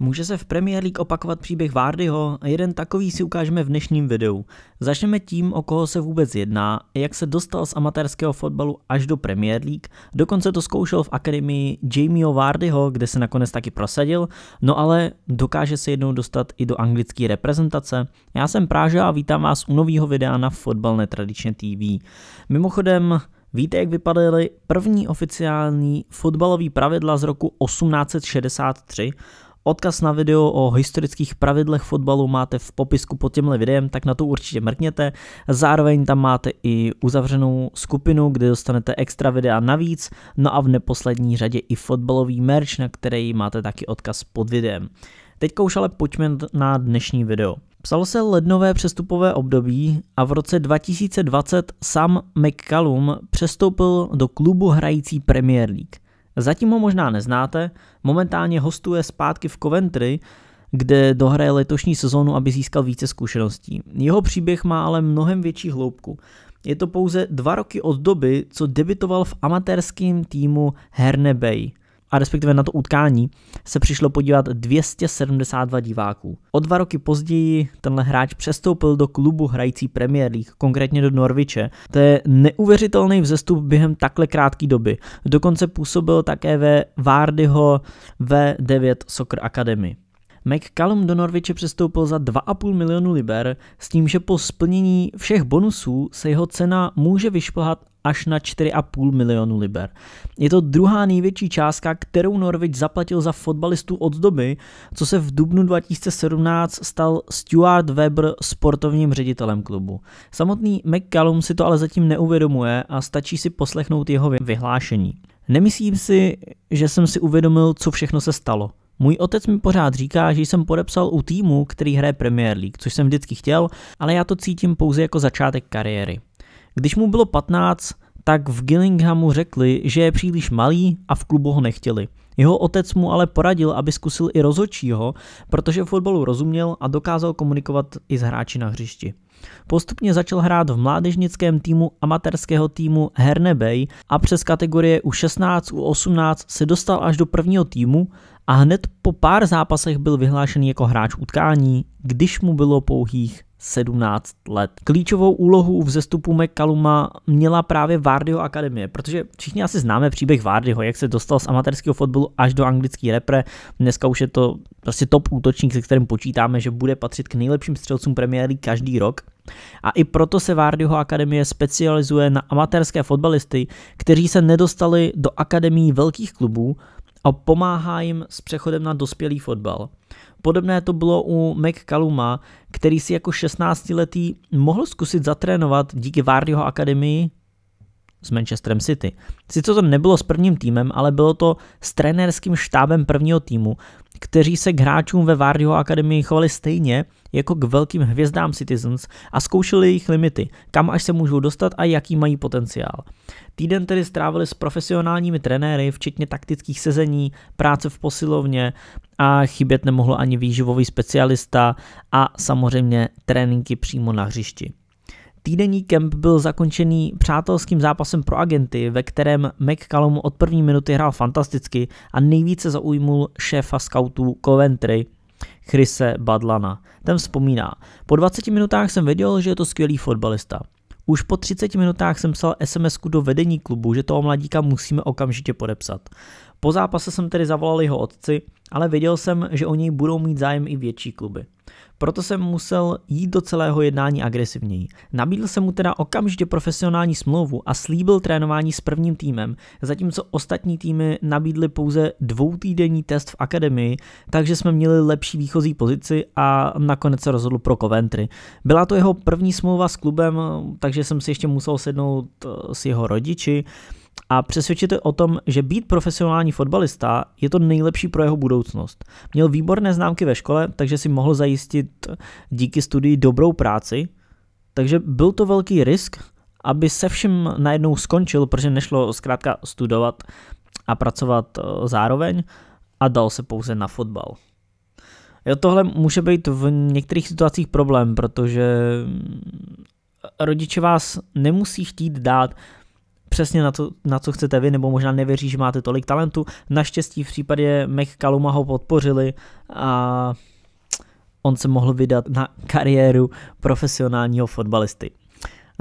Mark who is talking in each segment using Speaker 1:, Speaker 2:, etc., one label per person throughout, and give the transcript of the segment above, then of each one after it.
Speaker 1: Může se v Premier League opakovat příběh Vardyho a jeden takový si ukážeme v dnešním videu. Začneme tím, o koho se vůbec jedná, jak se dostal z amatérského fotbalu až do Premier League, dokonce to zkoušel v akademii Jamieho Vardyho, kde se nakonec taky prosadil, no ale dokáže se jednou dostat i do anglické reprezentace. Já jsem Práža a vítám vás u nového videa na Fotbal netradičně TV. Mimochodem, Víte, jak vypadaly první oficiální fotbalové pravidla z roku 1863? Odkaz na video o historických pravidlech fotbalu máte v popisku pod tímhle videem, tak na to určitě mrkněte. Zároveň tam máte i uzavřenou skupinu, kde dostanete extra videa navíc, no a v neposlední řadě i fotbalový merch, na který máte taky odkaz pod videem. Teďka už ale pojďme na dnešní video. Psalo se lednové přestupové období a v roce 2020 Sam McCallum přestoupil do klubu hrající Premier League. Zatím ho možná neznáte, momentálně hostuje zpátky v Coventry, kde dohraje letošní sezónu, aby získal více zkušeností. Jeho příběh má ale mnohem větší hloubku. Je to pouze dva roky od doby, co debitoval v amatérském týmu Herne Bay – a respektive na to utkání se přišlo podívat 272 diváků. O dva roky později tenhle hráč přestoupil do klubu hrající Premier League, konkrétně do Norviče. To je neuvěřitelný vzestup během takhle krátké doby. Dokonce působil také ve Vardyho V9 Soccer Academy. McCallum do Norviče přestoupil za 2,5 milionu liber s tím, že po splnění všech bonusů se jeho cena může vyšplhat až na 4,5 milionu liber. Je to druhá největší částka, kterou Norwich zaplatil za fotbalistu od doby, co se v dubnu 2017 stal Stuart Weber sportovním ředitelem klubu. Samotný McCallum si to ale zatím neuvědomuje a stačí si poslechnout jeho vyhlášení. Nemyslím si, že jsem si uvědomil, co všechno se stalo. Můj otec mi pořád říká, že jsem podepsal u týmu, který hraje Premier League, což jsem vždycky chtěl, ale já to cítím pouze jako začátek kariéry. Když mu bylo 15, tak v Gillinghamu řekli, že je příliš malý a v klubu ho nechtěli. Jeho otec mu ale poradil, aby zkusil i rozhodčího, protože fotbalu rozuměl a dokázal komunikovat i s hráči na hřišti. Postupně začal hrát v mládežnickém týmu amatérského týmu Herne Bay a přes kategorie U16, U18 se dostal až do prvního týmu a hned po pár zápasech byl vyhlášený jako hráč utkání, když mu bylo pouhých 17 let. Klíčovou úlohu v zestupu McCalluma měla právě Vardyho akademie, protože všichni asi známe příběh Vardyho, jak se dostal z amatérského fotbalu až do anglické repre. Dneska už je to prostě top útočník, se kterým počítáme, že bude patřit k nejlepším střelcům premiéry každý rok. A i proto se Vardyho akademie specializuje na amatérské fotbalisty, kteří se nedostali do akademií velkých klubů, a pomáhá jim s přechodem na dospělý fotbal. Podobné to bylo u McCalluma, který si jako 16-letý mohl zkusit zatrénovat díky Várdyho akademii s Manchesterem City. Sice to nebylo s prvním týmem, ale bylo to s trenérským štábem prvního týmu kteří se k hráčům ve Vardyho Akademii chovali stejně jako k velkým hvězdám Citizens a zkoušeli jejich limity, kam až se můžou dostat a jaký mají potenciál. Týden tedy strávili s profesionálními trenéry, včetně taktických sezení, práce v posilovně a chybět nemohlo ani výživový specialista a samozřejmě tréninky přímo na hřišti. Týdenní kemp byl zakončený přátelským zápasem pro agenty, ve kterém McCallum od první minuty hrál fantasticky a nejvíce zaujmul šéfa scoutů Coventry, Chrise Badlana. Ten vzpomíná, po 20 minutách jsem věděl, že je to skvělý fotbalista. Už po 30 minutách jsem psal sms do vedení klubu, že toho mladíka musíme okamžitě podepsat. Po zápase jsem tedy zavolal jeho otci, ale věděl jsem, že o něj budou mít zájem i větší kluby. Proto jsem musel jít do celého jednání agresivněji. Nabídl jsem mu teda okamžitě profesionální smlouvu a slíbil trénování s prvním týmem, zatímco ostatní týmy nabídly pouze dvoutýdenní test v akademii, takže jsme měli lepší výchozí pozici a nakonec se rozhodl pro Coventry. Byla to jeho první smlouva s klubem, takže jsem si ještě musel sednout eh, s jeho rodiči a přesvědčit o tom, že být profesionální fotbalista je to nejlepší pro jeho budoucnost. Měl výborné známky ve škole, takže si mohl zajistit díky studii dobrou práci, takže byl to velký risk, aby se vším najednou skončil, protože nešlo zkrátka studovat a pracovat eh, zároveň a dal se pouze na fotbal. Jo, tohle může být v některých situacích problém, protože mm, rodiče vás nemusí chtít dát přesně na, to, na co chcete vy, nebo možná nevěří, že máte tolik talentu. Naštěstí v případě McCalluma ho podpořili a on se mohl vydat na kariéru profesionálního fotbalisty.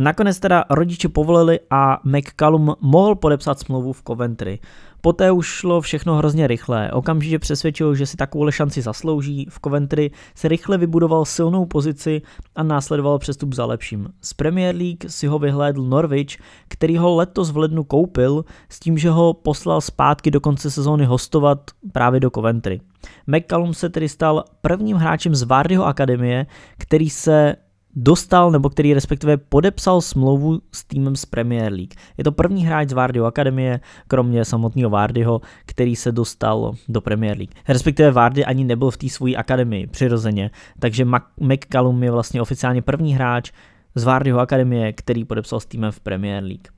Speaker 1: Nakonec teda rodiče povolili a McCallum mohl podepsat smlouvu v Coventry. Poté už šlo všechno hrozně rychle. Okamžitě přesvědčil, že si takovou šanci zaslouží. V Coventry se rychle vybudoval silnou pozici a následoval přestup za lepším. Z Premier League si ho vyhlédl Norwich, který ho letos v lednu koupil s tím, že ho poslal zpátky do konce sezóny hostovat právě do Coventry. McCallum se tedy stal prvním hráčem z Vardyho akademie, který se dostal nebo který respektive podepsal smlouvu s týmem z Premier League. Je to první hráč z Vardyho akademie, kromě samotného Vardyho, který se dostal do Premier League. Respektive Vardy ani nebyl v té své akademii přirozeně, takže McCallum je vlastně oficiálně první hráč z Vardyho akademie, který podepsal s týmem v Premier League.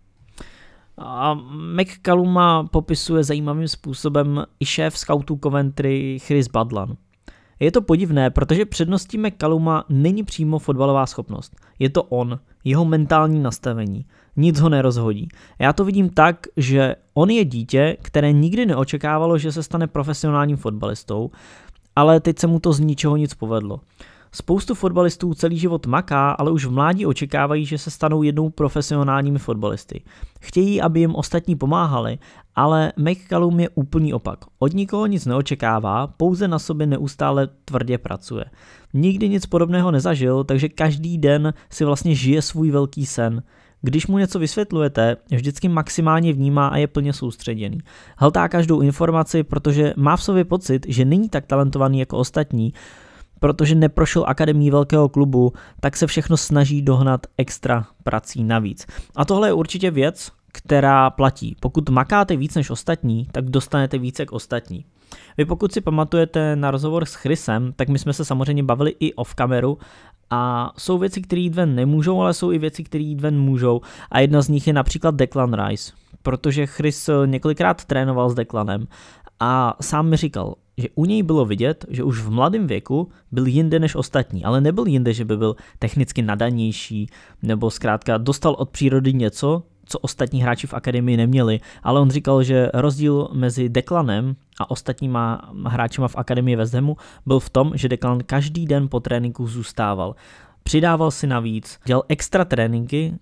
Speaker 1: A McCalluma popisuje zajímavým způsobem i šéf scoutů Coventry Chris Badlan. Je to podivné, protože předností McCalluma není přímo fotbalová schopnost. Je to on, jeho mentální nastavení. Nic ho nerozhodí. Já to vidím tak, že on je dítě, které nikdy neočekávalo, že se stane profesionálním fotbalistou, ale teď se mu to z ničeho nic povedlo. Spoustu fotbalistů celý život maká, ale už v mládí očekávají, že se stanou jednou profesionálními fotbalisty. Chtějí, aby jim ostatní pomáhali, ale McCallum je úplný opak. Od nikoho nic neočekává, pouze na sobě neustále tvrdě pracuje. Nikdy nic podobného nezažil, takže každý den si vlastně žije svůj velký sen. Když mu něco vysvětlujete, vždycky maximálně vnímá a je plně soustředěný. Hltá každou informaci, protože má v sobě pocit, že není tak talentovaný jako ostatní, protože neprošel akademí velkého klubu, tak se všechno snaží dohnat extra prací navíc. A tohle je určitě věc, která platí. Pokud makáte víc než ostatní, tak dostanete více k ostatní. Vy pokud si pamatujete na rozhovor s Chrisem, tak my jsme se samozřejmě bavili i off kameru a jsou věci, které jít ven nemůžou, ale jsou i věci, které jít ven můžou a jedna z nich je například Declan Rice, protože Chris eh, několikrát trénoval s Declanem a sám mi říkal, že u něj bylo vidět, že už v mladém věku byl jinde než ostatní, ale nebyl jinde, že by byl technicky nadanější, nebo zkrátka dostal od přírody něco, co ostatní hráči v akademii neměli, ale on říkal, že rozdíl mezi Deklanem a ostatníma hráčima v akademii ve Zemu byl v tom, že Deklan každý den po tréninku zůstával. Přidával si navíc, dělal extra tréninky,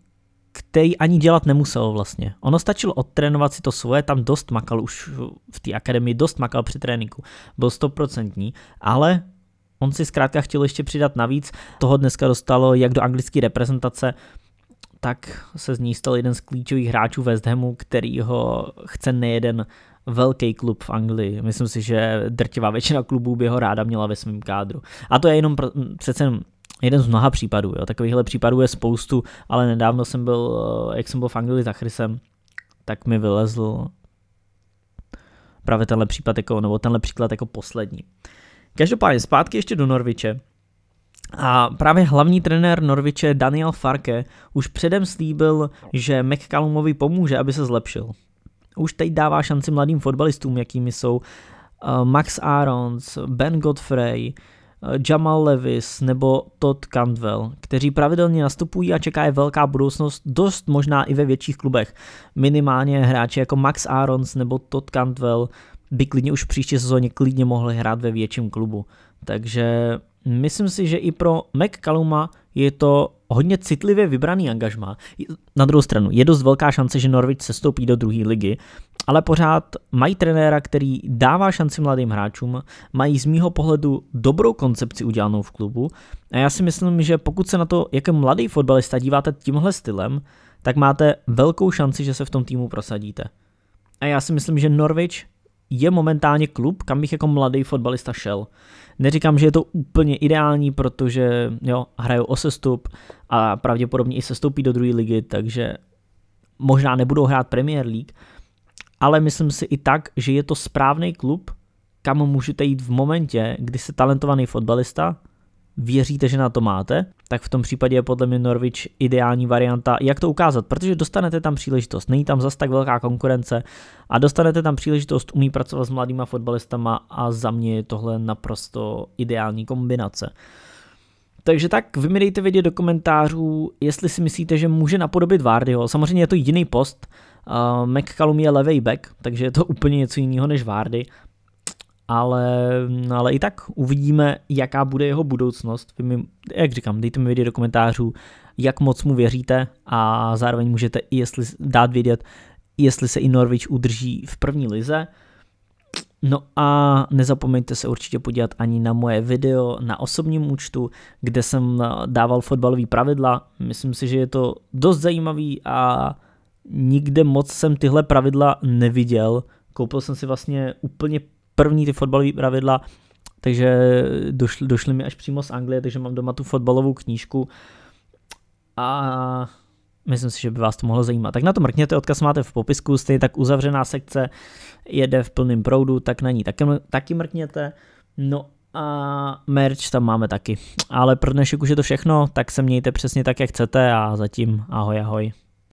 Speaker 1: který ani dělat nemusel vlastně. Ono stačilo odtrénovat si to svoje, tam dost makal už v té akademii, dost makal při tréninku, byl stoprocentní, ale on si zkrátka chtěl ještě přidat navíc, toho dneska dostalo jak do anglické reprezentace, tak se z ní stal jeden z klíčových hráčů West Hamu, který ho chce nejeden velký klub v Anglii. Myslím si, že drtivá většina klubů by ho ráda měla ve svém kádru. A to je jenom pro, přece jeden z mnoha případů. Jo. Takovýchhle případů je spoustu, ale nedávno jsem byl, eh, jak jsem byl v Anglii za Chrisem, tak mi vylezl právě tenhle případ jako, nebo tenhle příklad jako poslední. Každopádně zpátky ještě do Norviče. A právě hlavní trenér Norviče Daniel Farke už předem slíbil, že McCallumovi pomůže, aby se zlepšil. Už teď dává šanci mladým fotbalistům, jakými jsou eh, Max Arons, Ben Godfrey, Jamal Levis nebo Todd Cantwell, kteří pravidelně nastupují a čeká je velká budoucnost, dost možná i ve větších klubech. Minimálně hráči jako Max Arons nebo Todd Cantwell by klidně už v příští sezóně klidně mohli hrát ve větším klubu. Takže myslím si, že i pro McCalluma je to hodně citlivě vybraný angažma. Na druhou stranu, je dost velká šance, že Norwich se stoupí do druhé ligy, ale pořád mají trenéra, který dává šanci mladým hráčům, mají z mýho pohledu dobrou koncepci udělanou v klubu a já si myslím, že pokud se na to, jako mladý fotbalista díváte tímhle stylem, tak máte velkou šanci, že se v tom týmu prosadíte. A já si myslím, že Norwich je momentálně klub, kam bych jako mladý fotbalista šel. Neříkám, že je to úplně ideální, protože jo, hraju o sestup a pravděpodobně i sestoupí do druhé ligy, takže možná nebudou hrát Premier League, ale myslím si i tak, že je to správný klub, kam můžete jít v momentě, kdy se talentovaný fotbalista věříte, že na to máte, tak v tom případě je podle mě Norwich ideální varianta, jak to ukázat, protože dostanete tam příležitost, není tam zas tak velká konkurence a dostanete tam příležitost, umí pracovat s mladýma fotbalistama a za mě je tohle naprosto ideální kombinace. Takže tak, vy mi dejte vědět do komentářů, jestli si myslíte, že může napodobit Vardyho. Samozřejmě je to jiný post, uh, McCallum je levej back, takže je to úplně něco jiného než Vardy ale, ale i tak uvidíme, jaká bude jeho budoucnost. Vy mi, jak říkám, dejte mi vědět do komentářů, jak moc mu věříte a zároveň můžete i jestli dát vědět, jestli se i Norwich udrží v první lize. No a nezapomeňte se určitě podívat ani na moje video na osobním účtu, kde jsem dával fotbalové pravidla. Myslím si, že je to dost zajímavý a nikde moc jsem tyhle pravidla neviděl. Koupil jsem si vlastně úplně první ty fotbalové pravidla, takže došli došli mi až přímo z Anglie, takže mám doma tu fotbalovou knížku a myslím si, že by vás to mohlo zajímat. Tak na to mrkněte, odkaz máte v popisku, stejně tak uzavřená sekce jede v plném proudu, tak na ní taky, taky mrkněte. No a merch tam máme taky. Ale pro dnešek už je to všechno, tak se mějte přesně tak, jak chcete a zatím ahoj ahoj.